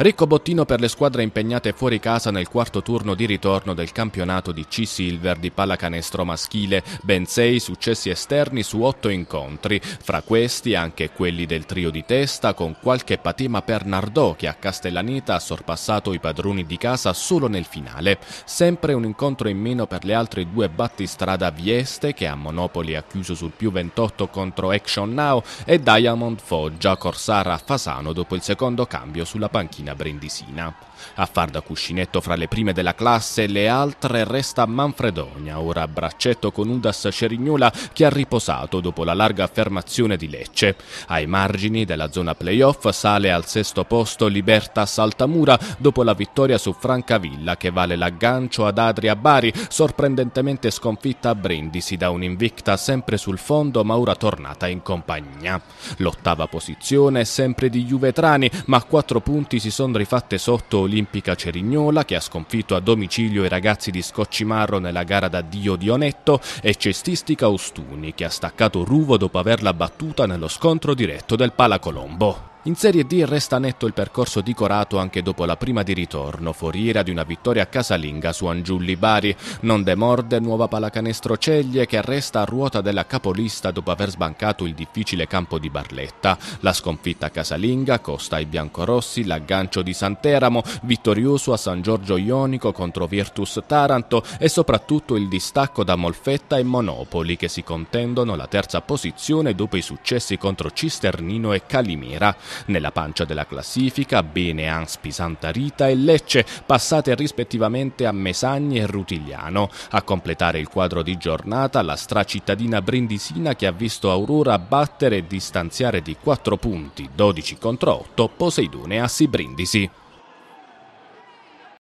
Ricco bottino per le squadre impegnate fuori casa nel quarto turno di ritorno del campionato di C-Silver di pallacanestro maschile, ben sei successi esterni su otto incontri, fra questi anche quelli del trio di testa con qualche patima per Nardò che a Castellaneta ha sorpassato i padroni di casa solo nel finale, sempre un incontro in meno per le altre due battistrada Vieste che a Monopoli ha chiuso sul più 28 contro Action Now e Diamond Foggia Corsara Fasano dopo il secondo cambio sulla panchina cittadina brindisina. A far da cuscinetto fra le prime della classe e le altre resta Manfredonia, ora a braccetto con Udas Cerignola che ha riposato dopo la larga affermazione di Lecce. Ai margini della zona playoff sale al sesto posto Libertas Saltamura dopo la vittoria su Francavilla che vale l'aggancio ad Adria Bari, sorprendentemente sconfitta a Brindisi da un'invicta sempre sul fondo ma ora tornata in compagnia. L'ottava posizione è sempre di Juvetrani ma a quattro punti si si sono rifatte sotto Olimpica Cerignola che ha sconfitto a domicilio i ragazzi di Scoccimarro nella gara d'addio Dio Dionetto e Cestistica Ostuni che ha staccato Ruvo dopo averla battuta nello scontro diretto del Palacolombo. In Serie D resta netto il percorso di Corato anche dopo la prima di ritorno, foriera di una vittoria casalinga su Angiulli Bari. Non demorde nuova palacanestro Ceglie che resta a ruota della capolista dopo aver sbancato il difficile campo di Barletta. La sconfitta casalinga costa ai biancorossi l'aggancio di Santeramo, vittorioso a San Giorgio Ionico contro Virtus Taranto e soprattutto il distacco da Molfetta e Monopoli che si contendono la terza posizione dopo i successi contro Cisternino e Calimira. Nella pancia della classifica bene Beneans, Pisantarita e Lecce, passate rispettivamente a Mesagni e Rutigliano. A completare il quadro di giornata la stracittadina brindisina che ha visto Aurora battere e distanziare di 4 punti, 12 contro 8, Poseidone Assi Brindisi.